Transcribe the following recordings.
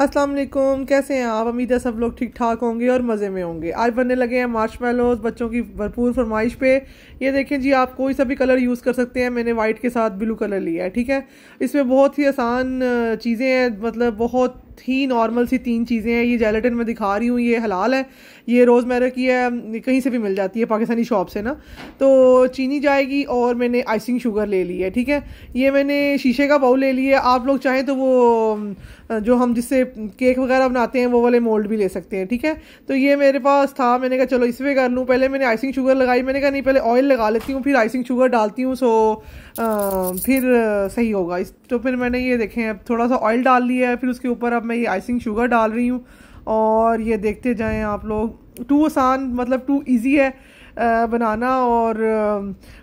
अस्सलाम वालेकुम कैसे हैं आप उम्मीद है सब लोग ठीक ठाक होंगे और मज़े में होंगे आज बनने लगे हैं मार्च मेलोज बच्चों की भरपूर फरमाइश पे ये देखें जी आप कोई सा भी कलर यूज़ कर सकते हैं मैंने वाइट के साथ ब्लू कलर लिया है ठीक है इसमें बहुत ही आसान चीज़ें हैं मतलब बहुत ही नॉर्मल सी तीन चीज़ें हैं ये जेलेटिन मैं दिखा रही हूँ ये हलाल है ये रोज़मर्रा की है कहीं से भी मिल जाती है पाकिस्तानी शॉप से ना तो चीनी जाएगी और मैंने आइसिंग शुगर ले ली है ठीक है ये मैंने शीशे का बाउल ले लिया आप लोग चाहें तो वो जो हम जिससे केक वगैरह बनाते हैं वो वाले मोल्ड भी ले सकते हैं ठीक है तो ये मेरे पास था मैंने कहा चलो इसमें कर लूँ पहले मैंने आइसिंग शुगर लगाई मैंने कहा नहीं पहले ऑयल लगा लेती हूँ फिर आइसिंग शुगर डालती हूँ सो आ, फिर सही होगा इस तो फिर मैंने ये देखें अब थोड़ा सा ऑयल डाल लिया है फिर उसके ऊपर अब मैं ये आइसिंग शुगर डाल रही हूँ और ये देखते जाएं आप लोग टू आसान मतलब टू इजी है बनाना और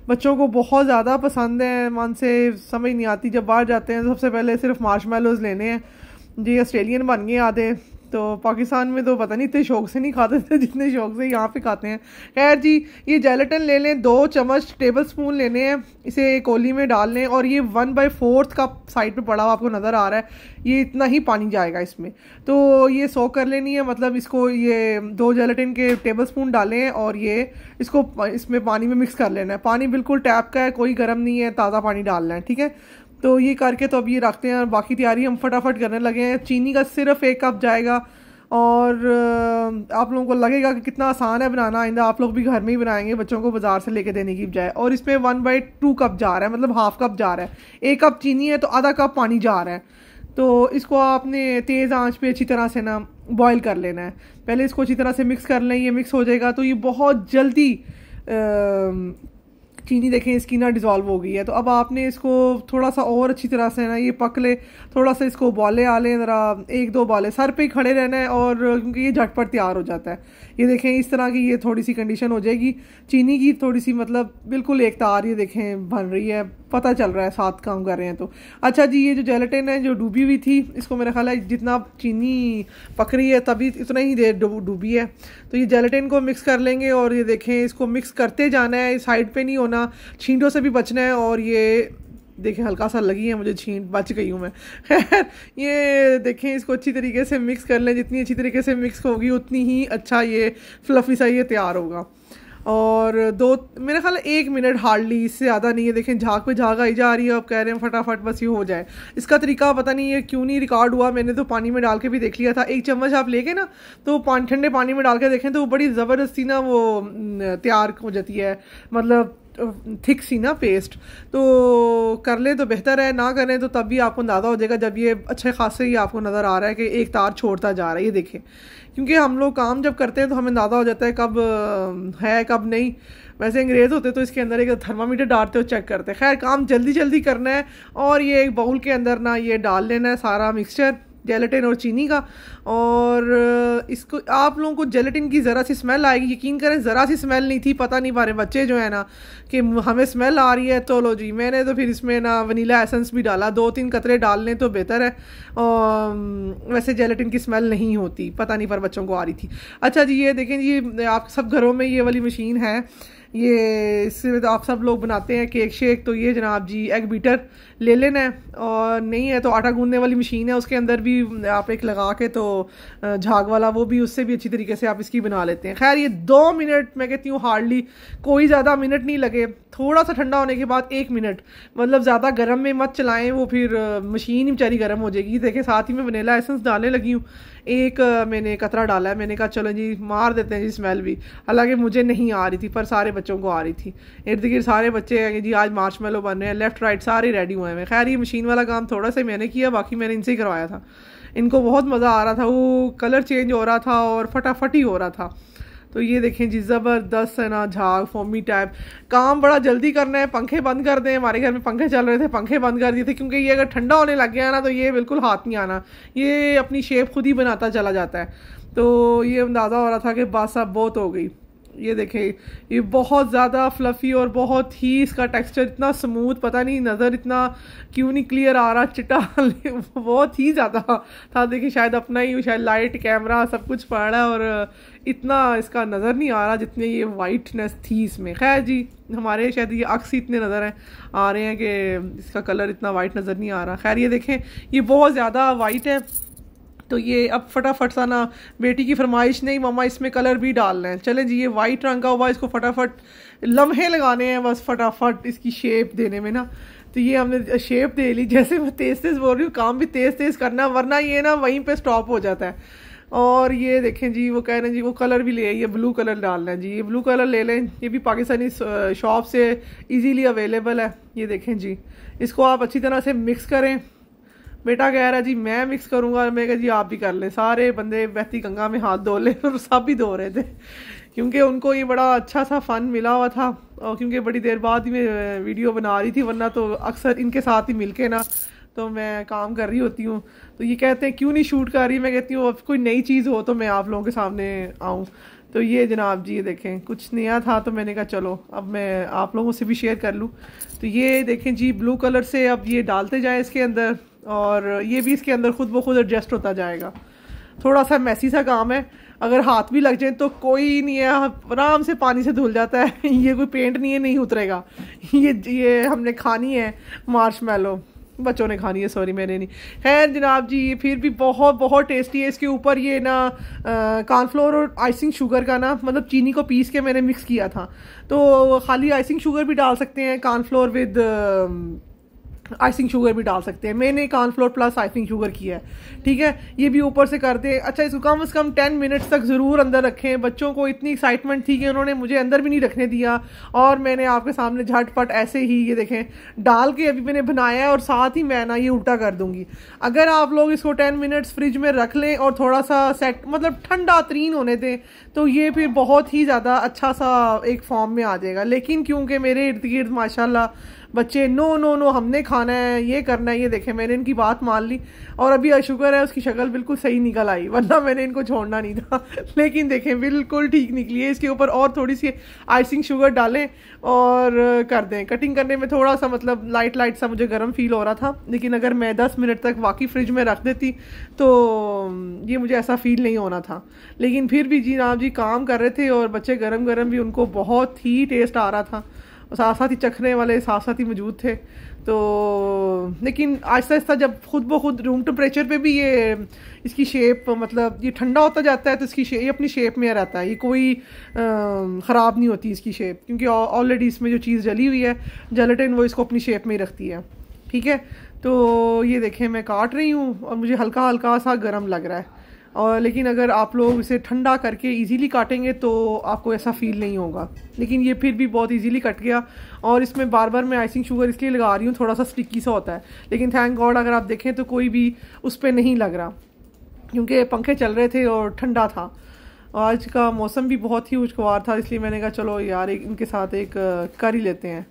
बच्चों को बहुत ज़्यादा पसंद है मन से समझ नहीं आती जब बाहर जाते हैं तो सबसे पहले सिर्फ मार्शमेलोज़ लेने हैं जी ऑस्ट्रेलियन बन गए आधे तो पाकिस्तान में तो पता नहीं इतने शौक से नहीं खाते थे जितने शौक से यहाँ पे खाते हैं खैर जी ये जेलेटन ले लें दो चम्मच टेबल स्पून लेने हैं इसे कोली में डाल लें और ये वन बाई फोर्थ का साइड पे पड़ा हुआ आपको नज़र आ रहा है ये इतना ही पानी जाएगा इसमें तो ये सो कर लेनी है मतलब इसको ये दो जेलेटिन के टेबल स्पून डालें और ये इसको इसमें पानी में मिक्स कर लेना है पानी बिल्कुल टैप का है कोई गर्म नहीं है ताज़ा पानी डालना है ठीक है तो ये करके तो अब ये रखते हैं और बाकी तैयारी हम फटाफट करने लगे हैं चीनी का सिर्फ एक कप जाएगा और आप लोगों को लगेगा कि कितना आसान है बनाना आइंदा आप लोग भी घर में ही बनाएंगे बच्चों को बाज़ार से लेके देने की बजाय और इसमें वन बाई टू कप जा रहा है मतलब हाफ कप जा रहा है एक कप चीनी है तो आधा कप पानी जा रहा है तो इसको आपने तेज़ आंच पे अच्छी तरह से ना बॉईल कर लेना है पहले इसको अच्छी तरह से मिक्स कर लें ये मिक्स हो जाएगा तो ये बहुत जल्दी चीनी देखें इसकी ना डिज़ोल्व हो गई है तो अब आपने इसको थोड़ा सा और अच्छी तरह से ना ये पक ले थोड़ा सा इसको उबाले आ लें ज़रा एक दो उबाले सर पे ही खड़े रहना है और क्योंकि ये झटपट तैयार हो जाता है ये देखें इस तरह की ये थोड़ी सी कंडीशन हो जाएगी चीनी की थोड़ी सी मतलब बिल्कुल एक तार ये देखें बन रही है पता चल रहा है साथ काम कर रहे हैं तो अच्छा जी ये जो जेलेटिन है जो डूबी हुई थी इसको मेरा ख्याल है जितना चीनी पक रही है तभी इतना ही देर डूबी है तो ये जेलेटिन को मिक्स कर लेंगे और ये देखें इसको मिक्स करते जाना है साइड पे नहीं होना छींटों से भी बचना है और ये देखें हल्का सा लगी है मुझे छींट बच गई हूँ मैं खैर ये देखें इसको अच्छी तरीके से मिक्स कर लें जितनी अच्छी तरीके से मिक्स होगी उतनी ही अच्छा ये फ्लफी सा ये तैयार होगा और दो मेरा ख्याल एक मिनट हार्डली इससे ज़्यादा नहीं है देखें झाक पे झाक आई जा रही है अब कह रहे हैं फटाफट बस ये हो जाए इसका तरीका पता नहीं है क्यों नहीं रिकॉर्ड हुआ मैंने तो पानी में डाल के भी देख लिया था एक चम्मच आप लेके ना तो पान ठंडे पानी में डाल के देखें तो बड़ी ज़बरदस्ती ना वो तैयार हो जाती है मतलब थिक सी ना पेस्ट तो कर ले तो बेहतर है ना करें तो तब भी आपको अंदाज़ा हो जाएगा जब ये अच्छे खासे ही आपको नज़र आ रहा है कि एक तार छोड़ता जा रहा है ये देखें क्योंकि हम लोग काम जब करते हैं तो हमें अंदाज़ा हो जाता है कब है कब नहीं वैसे अंग्रेज़ होते तो इसके अंदर एक थर्मामीटर डालते हो चेक करते खैर काम जल्दी जल्दी करना है और ये एक बाउल के अंदर ना ये डाल लेना है सारा मिक्सचर जेलेटिन और चीनी का और इसको आप लोगों को जेलेटिन की ज़रा सी स्मेल आएगी यकीन करें ज़रा सी स्मेल नहीं थी पता नहीं पा रहे बच्चे जो है ना कि हमें स्मेल आ रही है तो लो जी मैंने तो फिर इसमें ना वनीला एसेंस भी डाला दो तीन कतरे डाल लें तो बेहतर है और वैसे जेलेटिन की स्मेल नहीं होती पता नहीं पर बच्चों को आ रही थी अच्छा जी ये देखें जी आप सब घरों में ये वाली मशीन है ये इससे तो आप सब लोग बनाते हैं केक शेक तो ये जनाब जी एग बीटर ले लेना है और नहीं है तो आटा गूंदने वाली मशीन है उसके अंदर भी आप एक लगा के तो झाग वाला वो भी उससे भी अच्छी तरीके से आप इसकी बना लेते हैं खैर ये दो मिनट मैं कहती हूँ हार्डली कोई ज़्यादा मिनट नहीं लगे थोड़ा सा ठंडा होने के बाद एक मिनट मतलब ज़्यादा गर्म में मत चलाएँ वो फिर मशीन ही बेचारी गर्म हो जाएगी देखें साथ ही मैं वनीला एसेंस डालने लगी हूँ एक मैंने कतरा डाला है मैंने कहा चलो जी मार देते हैं जी स्मेल भी हालांकि मुझे नहीं आ रही थी पर सारे बच्चों को आ रही थी इर्द गिर्द सारे बच्चे हैं जी आज मार्च मेलो बन रहे हैं लेफ्ट राइट सारे रेडी हुए हैं खैर ये मशीन वाला काम थोड़ा सा मैंने किया बाकी मैंने इनसे ही करवाया था इनको बहुत मज़ा आ रहा था वो कलर चेंज हो रहा था और फटाफट ही हो रहा था तो ये देखें जी ज़बरदस्त है ना झाग फोमी टाइप काम बड़ा जल्दी करना है पंखे बंद कर दें हमारे घर में पंखे चल रहे थे पंखे बंद कर दिए थे क्योंकि ये अगर ठंडा होने लग गया ना तो ये बिल्कुल हाथ नहीं आना ये अपनी शेप खुद ही बनाता चला जाता है तो ये अंदाज़ा हो रहा था कि बासा बहुत हो गई ये देखें ये बहुत ज़्यादा फ्लफ़ी और बहुत ही इसका टेक्सचर इतना स्मूथ पता नहीं नज़र इतना क्यों नहीं क्लियर आ रहा चिटा बहुत ही ज़्यादा था देखिए शायद अपना ही शायद लाइट कैमरा सब कुछ पड़ रहा है और इतना इसका नज़र नहीं आ रहा जितनी ये वाइटनेस थी इसमें खैर जी हमारे शायद ये अक्स ही इतने नज़र हैं आ रहे हैं कि इसका कलर इतना वाइट नज़र नहीं आ रहा खैर ये देखें ये बहुत ज़्यादा वाइट है तो ये अब फटाफट सा ना बेटी की फरमाइश नहीं मम्मा इसमें कलर भी डालना है चले जी ये वाइट रंग का हुआ इसको फटाफट लम्हे लगाने हैं बस फटाफट इसकी शेप देने में ना तो ये हमने शेप दे ली जैसे मैं तेज़ तेज़ बोल रही हूँ काम भी तेज़ तेज़ करना वरना ये ना वहीं पे स्टॉप हो जाता है और ये देखें जी वो कह रहे हैं जी वो कलर भी ले ये ब्लू कलर डालना है जी ये ब्लू कलर ले लें ये भी पाकिस्तानी शॉप से इजीली अवेलेबल है ये देखें जी इसको आप अच्छी तरह से मिक्स करें बेटा कह रहा है जी मैं मिक्स करूँगा मैं कह जी आप भी कर लें सारे बंदे बहती गंगा में हाथ धो ले और सब भी धो रहे थे क्योंकि उनको ये बड़ा अच्छा सा फ़न मिला हुआ था और क्योंकि बड़ी देर बाद ही मैं वीडियो बना रही थी वरना तो अक्सर इनके साथ ही मिलके ना तो मैं काम कर रही होती हूँ तो ये कहते हैं क्यों नहीं शूट कर रही मैं कहती हूँ अब कोई नई चीज़ हो तो मैं आप लोगों के सामने आऊँ तो ये जनाब जी ये देखें कुछ नया था तो मैंने कहा चलो अब मैं आप लोगों से भी शेयर कर लूँ तो ये देखें जी ब्लू कलर से अब ये डालते जाएँ इसके अंदर और ये भी इसके अंदर ख़ुद ब खुद एडजस्ट होता जाएगा थोड़ा सा मैसी सा काम है अगर हाथ भी लग जाए तो कोई नहीं है आराम से पानी से धुल जाता है ये कोई पेंट नहीं है नहीं उतरेगा ये ये हमने खानी है मार्श मैलो बच्चों ने खानी है सॉरी मैंने नहीं खैर जनाब जी ये फिर भी बहुत बहुत टेस्टी है इसके ऊपर ये ना कॉर्नफ्लोर और आइसिंग शुगर का ना मतलब चीनी को पीस के मैंने मिक्स किया था तो खाली आइसिंग शुगर भी डाल सकते हैं cornflour with ah, icing sugar भी डाल सकते हैं मैंने कॉर्नफ्लोर प्लस आइसिंग शुगर किया है ठीक है ये भी ऊपर से कर दे अच्छा इसको कम से कम टेन मिनट्स तक ज़रूर अंदर रखें बच्चों को इतनी एक्साइटमेंट थी कि उन्होंने मुझे अंदर भी नहीं रखने दिया और मैंने आपके सामने झटपट ऐसे ही ये देखें डाल के अभी मैंने बनाया है और साथ ही मैं ना ये उल्टा कर दूँगी अगर आप लोग इसको टेन मिनट्स फ्रिज में रख लें और थोड़ा सा सेट मतलब ठंडा तरीन होने दें तो ये फिर बहुत ही ज़्यादा अच्छा सा एक फॉर्म में आ जाएगा लेकिन क्योंकि मेरे इर्द गिर्द माशाला बच्चे नो नो नो हमने खाना है ये करना है ये देखे मैंने इनकी बात मान ली और अभी अशुगर है उसकी शक्ल बिल्कुल सही निकल आई वरना मैंने इनको छोड़ना नहीं था लेकिन देखें बिल्कुल ठीक निकली है इसके ऊपर और थोड़ी सी आइसिंग शुगर डालें और कर दें कटिंग करने में थोड़ा सा मतलब लाइट लाइट सा मुझे गर्म फील हो रहा था लेकिन अगर मैं दस मिनट तक वाकई फ्रिज में रख देती तो ये मुझे ऐसा फील नहीं होना था लेकिन फिर भी जी राम जी काम कर रहे थे और बच्चे गर्म गर्म भी उनको बहुत ही टेस्ट आ रहा था और साथ साथ ही चखने वाले साथ साथ ही मौजूद थे तो लेकिन आहिस्ता आहिस्ता जब खुद ब खुद रूम टेम्परेचर पे भी ये इसकी शेप मतलब ये ठंडा होता जाता है तो इसकी शे, ये अपनी शेप में रहता है ये कोई ख़राब नहीं होती इसकी शेप क्योंकि ऑलरेडी इसमें जो चीज़ जली हुई है जलटिन वो इसको अपनी शेप में ही रखती है ठीक है तो ये देखें मैं काट रही हूँ और मुझे हल्का हल्का सा गर्म लग रहा है और लेकिन अगर आप लोग इसे ठंडा करके इजीली काटेंगे तो आपको ऐसा फील नहीं होगा लेकिन ये फिर भी बहुत इजीली कट गया और इसमें बार बार मैं आइसिंग शुगर इसलिए लगा रही हूँ थोड़ा सा स्टिकी सा होता है लेकिन थैंक गॉड अगर आप देखें तो कोई भी उस पर नहीं लग रहा क्योंकि पंखे चल रहे थे और ठंडा था आज का मौसम भी बहुत ही खुशगवार था इसलिए मैंने कहा चलो यार एक इनके साथ एक कर ही लेते हैं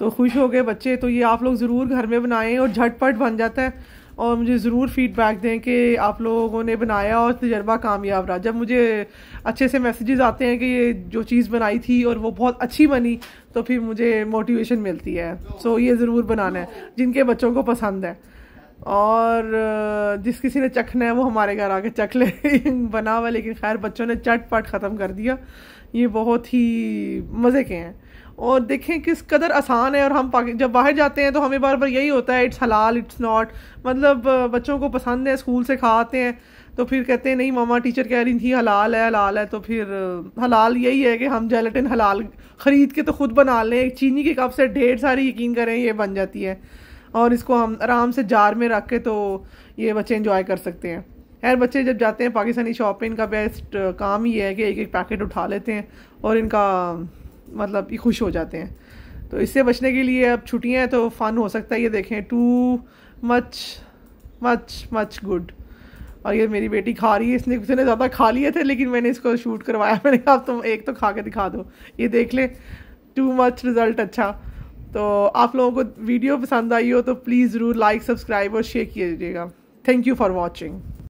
तो खुश हो गए बच्चे तो ये आप लोग ज़रूर घर में बनाएं और झटपट बन जाता है और मुझे ज़रूर फीडबैक दें कि आप लोगों ने बनाया और तजर्बा कामयाब रहा जब मुझे अच्छे से मैसेजेस आते हैं कि ये जो चीज़ बनाई थी और वो बहुत अच्छी बनी तो फिर मुझे मोटिवेशन मिलती है सो so, ये ज़रूर बनाना है जिनके बच्चों को पसंद है और जिस किसी ने चखना है वो हमारे घर आके चख ले बना हुआ लेकिन खैर बच्चों ने चटपट ख़त्म कर दिया ये बहुत ही मज़े के हैं और देखें किस कदर आसान है और हम जब बाहर जाते हैं तो हमें बार बार यही होता है इट्स हलाल इट्स नॉट मतलब बच्चों को पसंद है स्कूल से खाते हैं तो फिर कहते हैं नहीं मामा टीचर कह रही थी हलाल है हलाल है तो फिर हलाल यही है कि हम जेलेटिन हलाल ख़रीद के तो ख़ुद बना लें चीनी के कप से ढेर सारी यकीन करें ये बन जाती है और इसको हम आराम से जार में रख के तो ये बच्चे इंजॉय कर सकते हैं खैर बच्चे जब जाते हैं पाकिस्तानी शॉप का इनका बेस्ट काम ही है कि एक एक पैकेट उठा लेते हैं और इनका मतलब ये खुश हो जाते हैं तो इससे बचने के लिए अब छुट्टियाँ हैं तो फ़न हो सकता है ये देखें too much much much good और ये मेरी बेटी खा रही है इसने किसी ने ज़्यादा खा लिए थे लेकिन मैंने इसको शूट करवाया मैंने कहा तुम एक तो खा के दिखा दो ये देख ले टू मच रिज़ल्ट अच्छा तो आप लोगों को वीडियो पसंद आई हो तो प्लीज़ ज़रूर लाइक सब्सक्राइब और शेयर कीजिएगा थैंक यू फॉर वॉचिंग